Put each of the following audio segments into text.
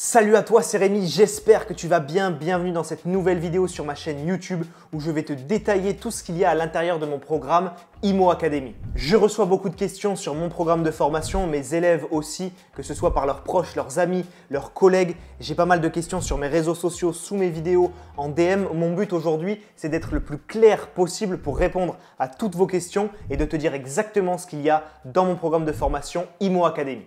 Salut à toi, c'est Rémi, j'espère que tu vas bien. Bienvenue dans cette nouvelle vidéo sur ma chaîne YouTube où je vais te détailler tout ce qu'il y a à l'intérieur de mon programme IMO Academy. Je reçois beaucoup de questions sur mon programme de formation, mes élèves aussi, que ce soit par leurs proches, leurs amis, leurs collègues. J'ai pas mal de questions sur mes réseaux sociaux, sous mes vidéos, en DM. Mon but aujourd'hui, c'est d'être le plus clair possible pour répondre à toutes vos questions et de te dire exactement ce qu'il y a dans mon programme de formation IMO Academy.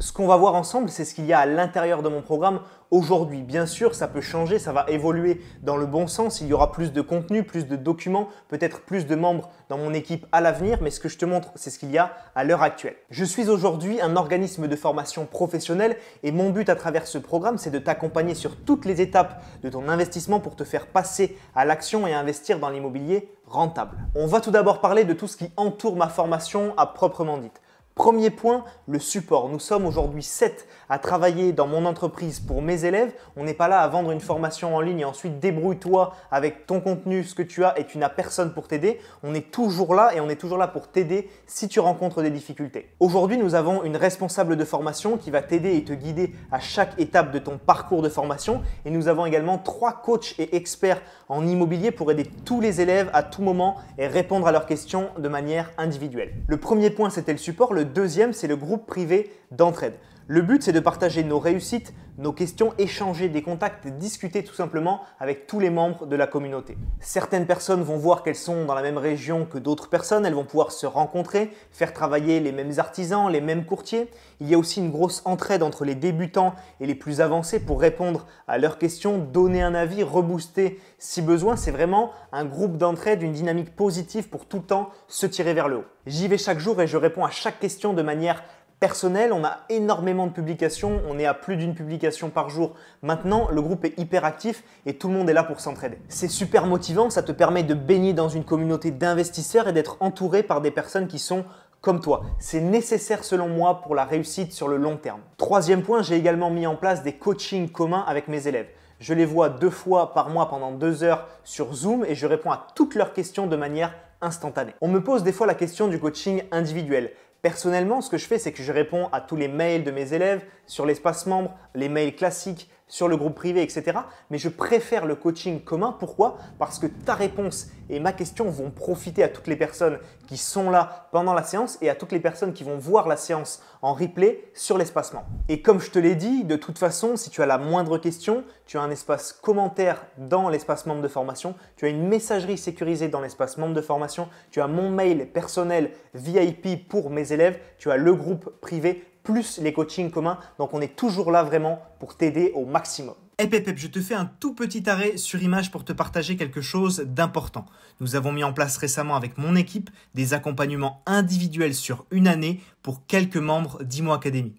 Ce qu'on va voir ensemble, c'est ce qu'il y a à l'intérieur de mon programme aujourd'hui. Bien sûr, ça peut changer, ça va évoluer dans le bon sens. Il y aura plus de contenu, plus de documents, peut-être plus de membres dans mon équipe à l'avenir, mais ce que je te montre, c'est ce qu'il y a à l'heure actuelle. Je suis aujourd'hui un organisme de formation professionnelle et mon but à travers ce programme, c'est de t'accompagner sur toutes les étapes de ton investissement pour te faire passer à l'action et investir dans l'immobilier rentable. On va tout d'abord parler de tout ce qui entoure ma formation à proprement dite. Premier point, le support. Nous sommes aujourd'hui 7 à travailler dans mon entreprise pour mes élèves. On n'est pas là à vendre une formation en ligne et ensuite débrouille-toi avec ton contenu, ce que tu as et tu n'as personne pour t'aider. On est toujours là et on est toujours là pour t'aider si tu rencontres des difficultés. Aujourd'hui, nous avons une responsable de formation qui va t'aider et te guider à chaque étape de ton parcours de formation et nous avons également trois coachs et experts en immobilier pour aider tous les élèves à tout moment et répondre à leurs questions de manière individuelle. Le premier point, c'était le support. Le deuxième, c'est le groupe privé d'entraide. Le but, c'est de partager nos réussites, nos questions, échanger des contacts, discuter tout simplement avec tous les membres de la communauté. Certaines personnes vont voir qu'elles sont dans la même région que d'autres personnes, elles vont pouvoir se rencontrer, faire travailler les mêmes artisans, les mêmes courtiers. Il y a aussi une grosse entraide entre les débutants et les plus avancés pour répondre à leurs questions, donner un avis, rebooster si besoin. C'est vraiment un groupe d'entraide, une dynamique positive pour tout le temps se tirer vers le haut. J'y vais chaque jour et je réponds à chaque question de manière personnel, on a énormément de publications, on est à plus d'une publication par jour. Maintenant, le groupe est hyper actif et tout le monde est là pour s'entraider. C'est super motivant, ça te permet de baigner dans une communauté d'investisseurs et d'être entouré par des personnes qui sont comme toi. C'est nécessaire selon moi pour la réussite sur le long terme. Troisième point, j'ai également mis en place des coachings communs avec mes élèves. Je les vois deux fois par mois pendant deux heures sur Zoom et je réponds à toutes leurs questions de manière instantanée. On me pose des fois la question du coaching individuel. Personnellement, ce que je fais, c'est que je réponds à tous les mails de mes élèves sur l'espace membre, les mails classiques, sur le groupe privé, etc. Mais je préfère le coaching commun. Pourquoi Parce que ta réponse et ma question vont profiter à toutes les personnes qui sont là pendant la séance et à toutes les personnes qui vont voir la séance en replay sur l'espacement. Et comme je te l'ai dit, de toute façon, si tu as la moindre question, tu as un espace commentaire dans l'espace membre de formation, tu as une messagerie sécurisée dans l'espace membre de formation, tu as mon mail personnel VIP pour mes élèves, tu as le groupe privé plus les coachings communs. Donc on est toujours là vraiment pour t'aider au maximum. Hey pep, je te fais un tout petit arrêt sur image pour te partager quelque chose d'important. Nous avons mis en place récemment avec mon équipe des accompagnements individuels sur une année pour quelques membres d'Imo Academy.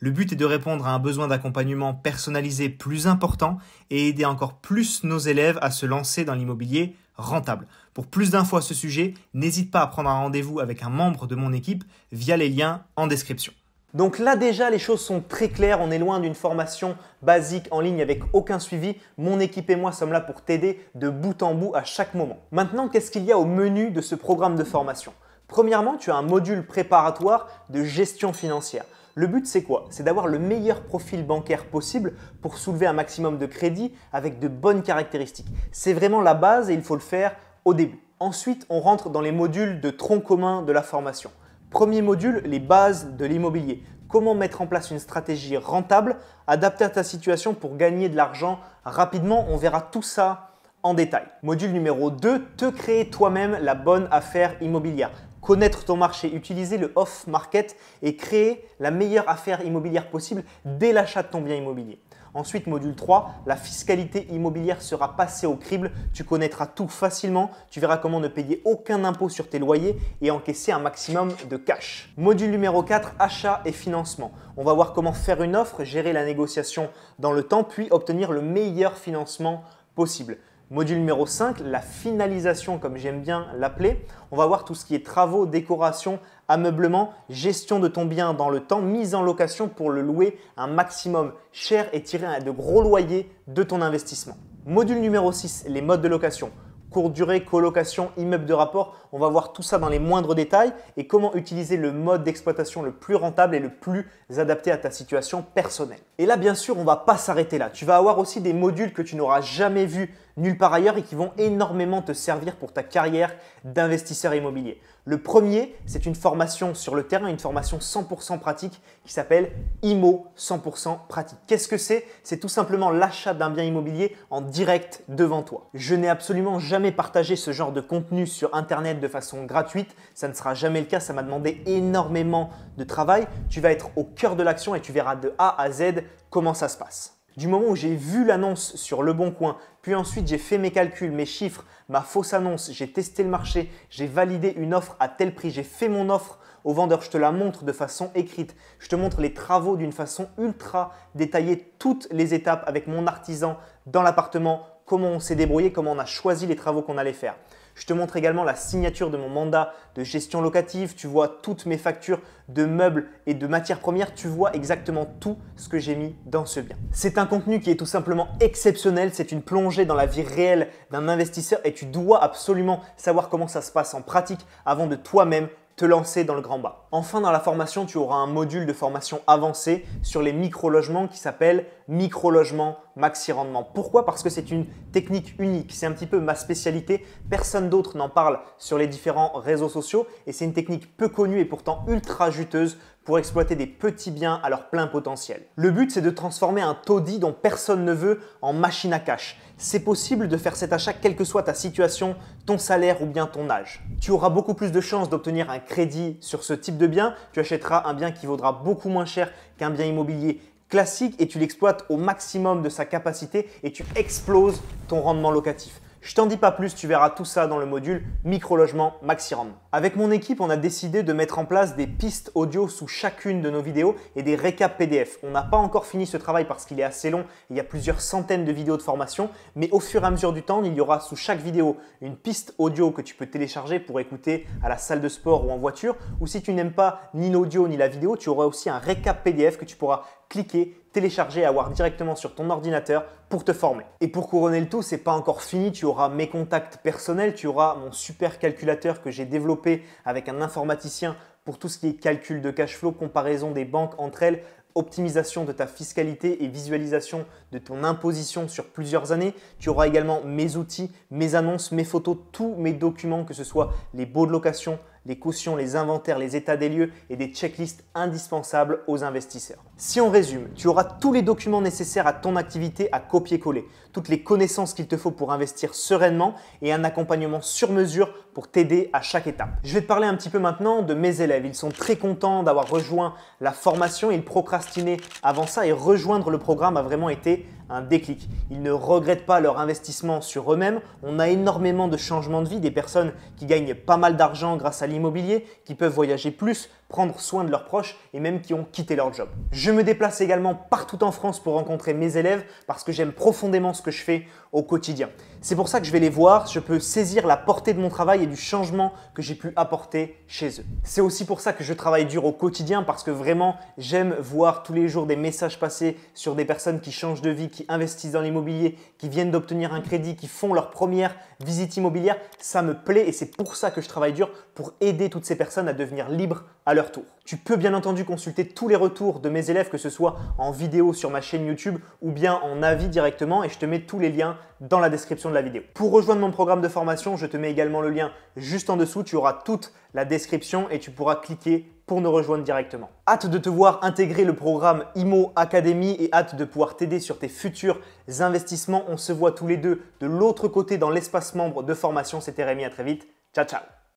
Le but est de répondre à un besoin d'accompagnement personnalisé plus important et aider encore plus nos élèves à se lancer dans l'immobilier rentable. Pour plus d'infos à ce sujet, n'hésite pas à prendre un rendez-vous avec un membre de mon équipe via les liens en description. Donc là déjà les choses sont très claires, on est loin d'une formation basique en ligne avec aucun suivi, mon équipe et moi sommes là pour t'aider de bout en bout à chaque moment. Maintenant qu'est-ce qu'il y a au menu de ce programme de formation Premièrement, tu as un module préparatoire de gestion financière. Le but c'est quoi C'est d'avoir le meilleur profil bancaire possible pour soulever un maximum de crédits avec de bonnes caractéristiques. C'est vraiment la base et il faut le faire au début. Ensuite, on rentre dans les modules de tronc commun de la formation. Premier module, les bases de l'immobilier. Comment mettre en place une stratégie rentable, adaptée à ta situation pour gagner de l'argent rapidement. On verra tout ça en détail. Module numéro 2, te créer toi-même la bonne affaire immobilière. Connaître ton marché, utiliser le off-market et créer la meilleure affaire immobilière possible dès l'achat de ton bien immobilier. Ensuite, module 3, la fiscalité immobilière sera passée au crible. Tu connaîtras tout facilement. Tu verras comment ne payer aucun impôt sur tes loyers et encaisser un maximum de cash. Module numéro 4, achat et financement. On va voir comment faire une offre, gérer la négociation dans le temps, puis obtenir le meilleur financement possible. Module numéro 5, la finalisation, comme j'aime bien l'appeler. On va voir tout ce qui est travaux, décoration, ameublement, gestion de ton bien dans le temps, mise en location pour le louer un maximum cher et tirer de gros loyers de ton investissement. Module numéro 6, les modes de location. Courte durée, colocation, immeuble de rapport, on va voir tout ça dans les moindres détails et comment utiliser le mode d'exploitation le plus rentable et le plus adapté à ta situation personnelle. Et là, bien sûr, on va pas s'arrêter là. Tu vas avoir aussi des modules que tu n'auras jamais vus nulle part ailleurs et qui vont énormément te servir pour ta carrière d'investisseur immobilier. Le premier, c'est une formation sur le terrain, une formation 100% pratique qui s'appelle IMO 100% pratique. Qu'est-ce que c'est C'est tout simplement l'achat d'un bien immobilier en direct devant toi. Je n'ai absolument jamais partagé ce genre de contenu sur Internet de façon gratuite. Ça ne sera jamais le cas, ça m'a demandé énormément de travail. Tu vas être au cœur de l'action et tu verras de A à Z comment ça se passe. Du moment où j'ai vu l'annonce sur Le Bon Coin, puis ensuite j'ai fait mes calculs, mes chiffres, ma fausse annonce, j'ai testé le marché, j'ai validé une offre à tel prix, j'ai fait mon offre au vendeur, je te la montre de façon écrite, je te montre les travaux d'une façon ultra détaillée, toutes les étapes avec mon artisan dans l'appartement, comment on s'est débrouillé, comment on a choisi les travaux qu'on allait faire. Je te montre également la signature de mon mandat de gestion locative. Tu vois toutes mes factures de meubles et de matières premières. Tu vois exactement tout ce que j'ai mis dans ce bien. C'est un contenu qui est tout simplement exceptionnel. C'est une plongée dans la vie réelle d'un investisseur et tu dois absolument savoir comment ça se passe en pratique avant de toi-même te lancer dans le grand bas. Enfin, dans la formation, tu auras un module de formation avancée sur les micro-logements qui s'appelle micro-logement maxi rendement. Pourquoi Parce que c'est une technique unique, c'est un petit peu ma spécialité, personne d'autre n'en parle sur les différents réseaux sociaux et c'est une technique peu connue et pourtant ultra juteuse pour exploiter des petits biens à leur plein potentiel. Le but, c'est de transformer un taudis dont personne ne veut en machine à cash. C'est possible de faire cet achat quelle que soit ta situation, ton salaire ou bien ton âge. Tu auras beaucoup plus de chances d'obtenir un crédit sur ce type de bien. Tu achèteras un bien qui vaudra beaucoup moins cher qu'un bien immobilier classique et tu l'exploites au maximum de sa capacité et tu exploses ton rendement locatif. Je t'en dis pas plus, tu verras tout ça dans le module micro-logement Avec mon équipe, on a décidé de mettre en place des pistes audio sous chacune de nos vidéos et des récaps PDF. On n'a pas encore fini ce travail parce qu'il est assez long, il y a plusieurs centaines de vidéos de formation, mais au fur et à mesure du temps, il y aura sous chaque vidéo une piste audio que tu peux télécharger pour écouter à la salle de sport ou en voiture, ou si tu n'aimes pas ni l'audio ni la vidéo, tu auras aussi un récap PDF que tu pourras cliquer, télécharger à avoir directement sur ton ordinateur pour te former. Et pour couronner le tout, c'est pas encore fini, tu auras mes contacts personnels, tu auras mon super calculateur que j'ai développé avec un informaticien pour tout ce qui est calcul de cash flow, comparaison des banques entre elles, optimisation de ta fiscalité et visualisation de ton imposition sur plusieurs années. Tu auras également mes outils, mes annonces, mes photos, tous mes documents, que ce soit les baux de location, les cautions, les inventaires, les états des lieux et des checklists indispensables aux investisseurs. Si on résume, tu auras tous les documents nécessaires à ton activité à copier-coller, toutes les connaissances qu'il te faut pour investir sereinement et un accompagnement sur mesure pour t'aider à chaque étape. Je vais te parler un petit peu maintenant de mes élèves. Ils sont très contents d'avoir rejoint la formation. Ils procrastinaient avant ça et rejoindre le programme a vraiment été un déclic. Ils ne regrettent pas leur investissement sur eux-mêmes. On a énormément de changements de vie, des personnes qui gagnent pas mal d'argent grâce à l'immobilier, qui peuvent voyager plus, prendre soin de leurs proches et même qui ont quitté leur job. Je me déplace également partout en France pour rencontrer mes élèves parce que j'aime profondément ce que je fais au quotidien. C'est pour ça que je vais les voir, je peux saisir la portée de mon travail et du changement que j'ai pu apporter chez eux. C'est aussi pour ça que je travaille dur au quotidien parce que vraiment j'aime voir tous les jours des messages passer sur des personnes qui changent de vie, qui investissent dans l'immobilier, qui viennent d'obtenir un crédit, qui font leur première visite immobilière. Ça me plaît et c'est pour ça que je travaille dur pour aider toutes ces personnes à devenir libres à leur retour. Tu peux bien entendu consulter tous les retours de mes élèves, que ce soit en vidéo sur ma chaîne YouTube ou bien en avis directement, et je te mets tous les liens dans la description de la vidéo. Pour rejoindre mon programme de formation, je te mets également le lien juste en dessous, tu auras toute la description et tu pourras cliquer pour nous rejoindre directement. Hâte de te voir intégrer le programme IMO Academy et hâte de pouvoir t'aider sur tes futurs investissements. On se voit tous les deux de l'autre côté dans l'espace membre de formation. C'était Rémi, à très vite. Ciao, ciao